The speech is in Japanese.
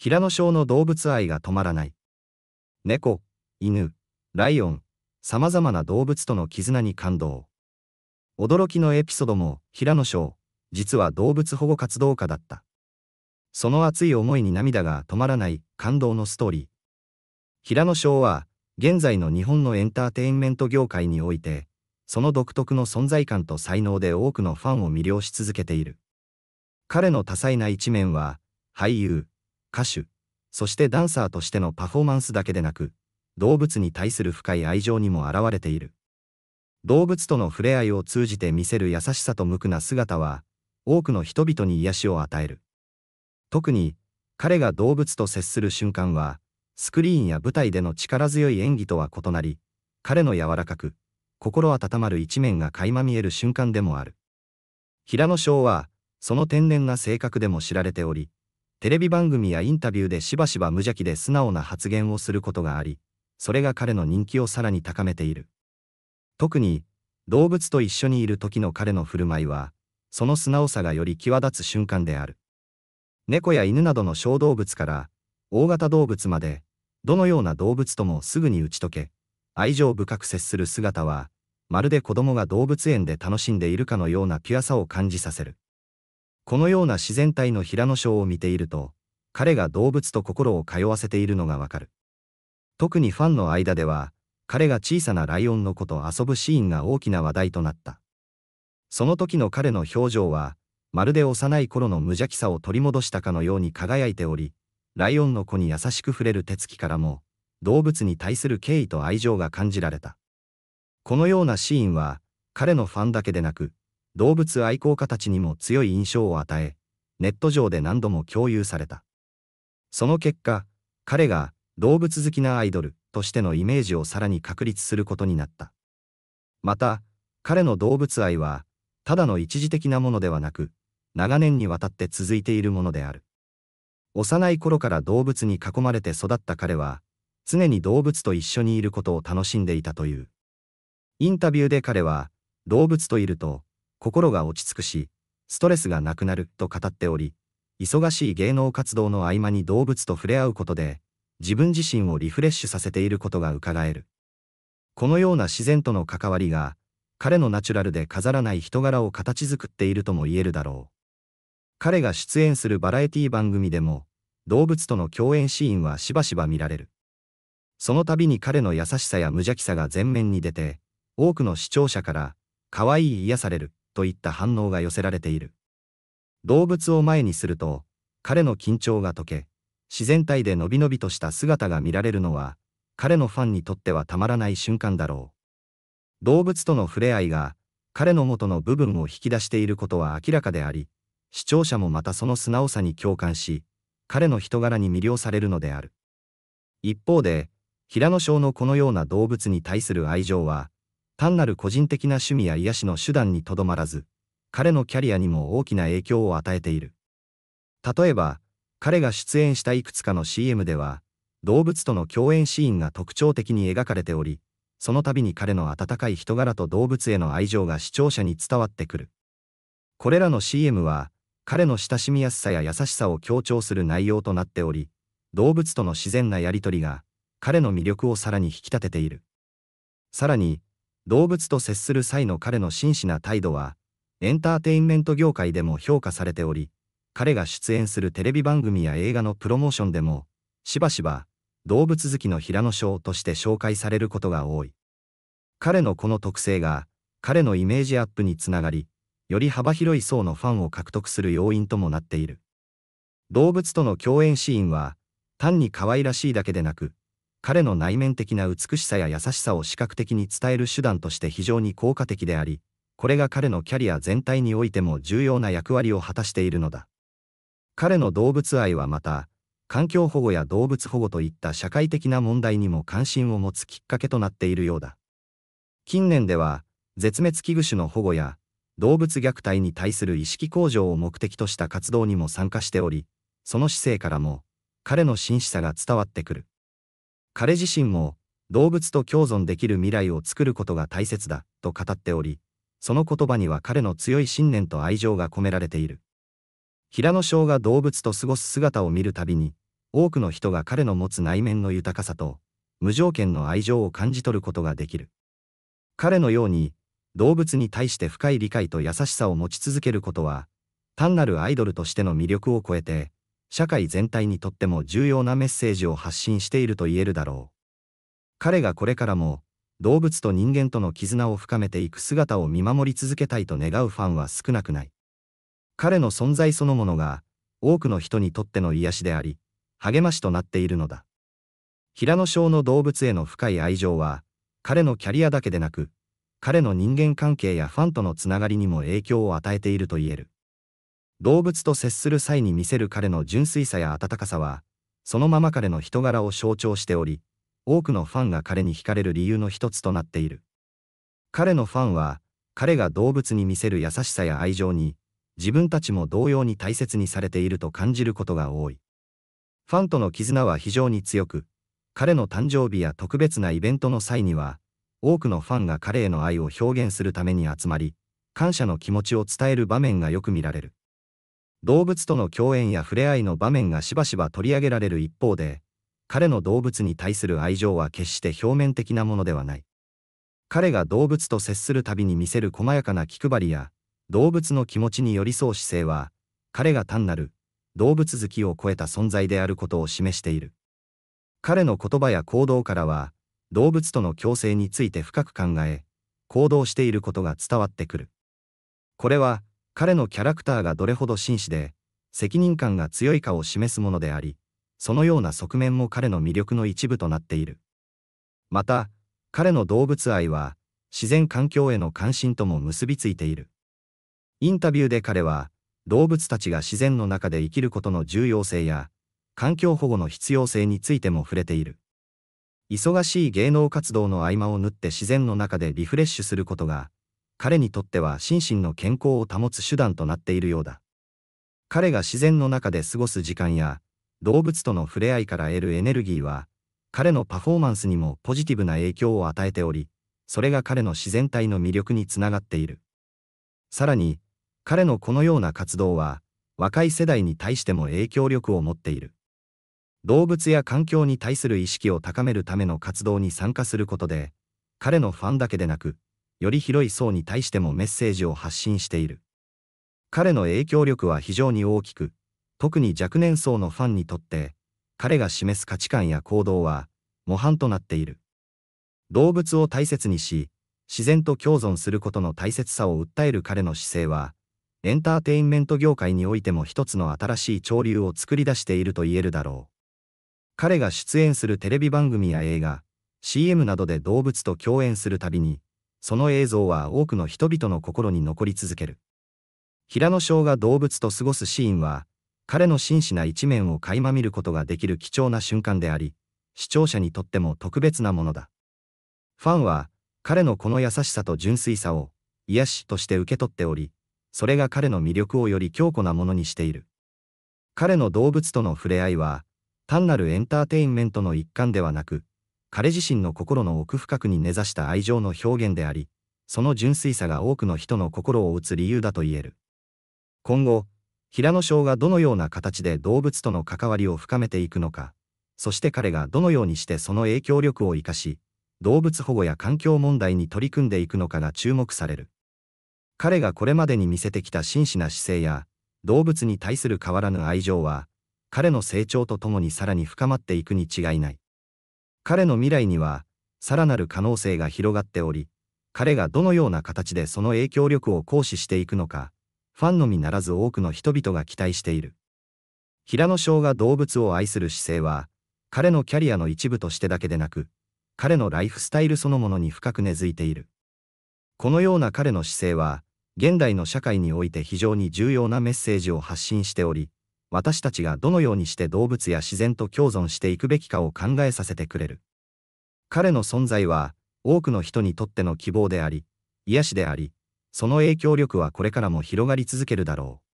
平野翔の動物愛が止まらない。猫、犬、ライオン、様々な動物との絆に感動。驚きのエピソードも、平野翔、実は動物保護活動家だった。その熱い思いに涙が止まらない感動のストーリー。平野翔は、現在の日本のエンターテインメント業界において、その独特の存在感と才能で多くのファンを魅了し続けている。彼の多彩な一面は、俳優、歌手、そしてダンサーとしてのパフォーマンスだけでなく、動物に対する深い愛情にも表れている。動物との触れ合いを通じて見せる優しさと無垢な姿は、多くの人々に癒しを与える。特に、彼が動物と接する瞬間は、スクリーンや舞台での力強い演技とは異なり、彼の柔らかく、心温まる一面が垣間見える瞬間でもある。平野翔は、その天然な性格でも知られており、テレビ番組やインタビューでしばしば無邪気で素直な発言をすることがあり、それが彼の人気をさらに高めている。特に、動物と一緒にいる時の彼の振る舞いは、その素直さがより際立つ瞬間である。猫や犬などの小動物から、大型動物まで、どのような動物ともすぐに打ち解け、愛情深く接する姿は、まるで子供が動物園で楽しんでいるかのようなピュアさを感じさせる。このような自然体の平野翔を見ていると、彼が動物と心を通わせているのがわかる。特にファンの間では、彼が小さなライオンの子と遊ぶシーンが大きな話題となった。その時の彼の表情は、まるで幼い頃の無邪気さを取り戻したかのように輝いており、ライオンの子に優しく触れる手つきからも、動物に対する敬意と愛情が感じられた。このようなシーンは、彼のファンだけでなく、動物愛好家たちにも強い印象を与え、ネット上で何度も共有された。その結果、彼が動物好きなアイドルとしてのイメージをさらに確立することになった。また、彼の動物愛は、ただの一時的なものではなく、長年にわたって続いているものである。幼い頃から動物に囲まれて育った彼は、常に動物と一緒にいることを楽しんでいたという。インタビューで彼は、動物といると、心が落ち着くし、ストレスがなくなると語っており、忙しい芸能活動の合間に動物と触れ合うことで、自分自身をリフレッシュさせていることが伺える。このような自然との関わりが、彼のナチュラルで飾らない人柄を形作っているとも言えるだろう。彼が出演するバラエティ番組でも、動物との共演シーンはしばしば見られる。その度に彼の優しさや無邪気さが前面に出て、多くの視聴者から、可愛い癒されるといった反応が寄せられている。動物を前にすると、彼の緊張が解け、自然体でのびのびとした姿が見られるのは、彼のファンにとってはたまらない瞬間だろう。動物との触れ合いが、彼の元の部分を引き出していることは明らかであり、視聴者もまたその素直さに共感し、彼の人柄に魅了されるのである。一方で、平野翔のこのような動物に対する愛情は、単なる個人的な趣味や癒しの手段にとどまらず、彼のキャリアにも大きな影響を与えている。例えば、彼が出演したいくつかの CM では、動物との共演シーンが特徴的に描かれており、その度に彼の温かい人柄と動物への愛情が視聴者に伝わってくる。これらの CM は、彼の親しみやすさや優しさを強調する内容となっており、動物との自然なやりとりが、彼の魅力をさらに引き立てている。さらに、動物と接する際の彼の真摯な態度は、エンターテインメント業界でも評価されており、彼が出演するテレビ番組や映画のプロモーションでも、しばしば、動物好きの平野翔として紹介されることが多い。彼のこの特性が、彼のイメージアップにつながり、より幅広い層のファンを獲得する要因ともなっている。動物との共演シーンは、単に可愛らしいだけでなく、彼の内面的な美しさや優しさを視覚的に伝える手段として非常に効果的であり、これが彼のキャリア全体においても重要な役割を果たしているのだ。彼の動物愛はまた、環境保護や動物保護といった社会的な問題にも関心を持つきっかけとなっているようだ。近年では、絶滅危惧種の保護や動物虐待に対する意識向上を目的とした活動にも参加しており、その姿勢からも、彼の真摯さが伝わってくる。彼自身も動物と共存できる未来を作ることが大切だと語っており、その言葉には彼の強い信念と愛情が込められている。平野翔が動物と過ごす姿を見るたびに、多くの人が彼の持つ内面の豊かさと、無条件の愛情を感じ取ることができる。彼のように、動物に対して深い理解と優しさを持ち続けることは、単なるアイドルとしての魅力を超えて、社会全体にとっても重要なメッセージを発信していると言えるだろう。彼がこれからも、動物と人間との絆を深めていく姿を見守り続けたいと願うファンは少なくない。彼の存在そのものが、多くの人にとっての癒しであり、励ましとなっているのだ。平野翔の動物への深い愛情は、彼のキャリアだけでなく、彼の人間関係やファンとのつながりにも影響を与えていると言える。動物と接する際に見せる彼の純粋さや温かさは、そのまま彼の人柄を象徴しており、多くのファンが彼に惹かれる理由の一つとなっている。彼のファンは、彼が動物に見せる優しさや愛情に、自分たちも同様に大切にされていると感じることが多い。ファンとの絆は非常に強く、彼の誕生日や特別なイベントの際には、多くのファンが彼への愛を表現するために集まり、感謝の気持ちを伝える場面がよく見られる。動物との共演や触れ合いの場面がしばしば取り上げられる一方で、彼の動物に対する愛情は決して表面的なものではない。彼が動物と接するたびに見せる細やかな気配りや、動物の気持ちに寄り添う姿勢は、彼が単なる動物好きを超えた存在であることを示している。彼の言葉や行動からは、動物との共生について深く考え、行動していることが伝わってくる。これは、彼のキャラクターがどれほど紳士で、責任感が強いかを示すものであり、そのような側面も彼の魅力の一部となっている。また、彼の動物愛は、自然環境への関心とも結びついている。インタビューで彼は、動物たちが自然の中で生きることの重要性や、環境保護の必要性についても触れている。忙しい芸能活動の合間を縫って自然の中でリフレッシュすることが、彼にとっては心身の健康を保つ手段となっているようだ。彼が自然の中で過ごす時間や、動物との触れ合いから得るエネルギーは、彼のパフォーマンスにもポジティブな影響を与えており、それが彼の自然体の魅力につながっている。さらに、彼のこのような活動は、若い世代に対しても影響力を持っている。動物や環境に対する意識を高めるための活動に参加することで、彼のファンだけでなく、より広い層に対してもメッセージを発信している。彼の影響力は非常に大きく、特に若年層のファンにとって、彼が示す価値観や行動は模範となっている。動物を大切にし、自然と共存することの大切さを訴える彼の姿勢は、エンターテインメント業界においても一つの新しい潮流を作り出していると言えるだろう。彼が出演するテレビ番組や映画、CM などで動物と共演するたびに、その映像は多くの人々の心に残り続ける。平野翔が動物と過ごすシーンは、彼の真摯な一面を垣間見ることができる貴重な瞬間であり、視聴者にとっても特別なものだ。ファンは、彼のこの優しさと純粋さを、癒しとして受け取っており、それが彼の魅力をより強固なものにしている。彼の動物との触れ合いは、単なるエンターテインメントの一環ではなく、彼自身の心の奥深くに根ざした愛情の表現であり、その純粋さが多くの人の心を打つ理由だと言える。今後、平野翔がどのような形で動物との関わりを深めていくのか、そして彼がどのようにしてその影響力を生かし、動物保護や環境問題に取り組んでいくのかが注目される。彼がこれまでに見せてきた真摯な姿勢や、動物に対する変わらぬ愛情は、彼の成長とともにさらに深まっていくに違いない。彼の未来には、さらなる可能性が広がっており、彼がどのような形でその影響力を行使していくのか、ファンのみならず多くの人々が期待している。平野翔が動物を愛する姿勢は、彼のキャリアの一部としてだけでなく、彼のライフスタイルそのものに深く根付いている。このような彼の姿勢は、現代の社会において非常に重要なメッセージを発信しており、私たちがどのようにして動物や自然と共存していくべきかを考えさせてくれる。彼の存在は、多くの人にとっての希望であり、癒しであり、その影響力はこれからも広がり続けるだろう。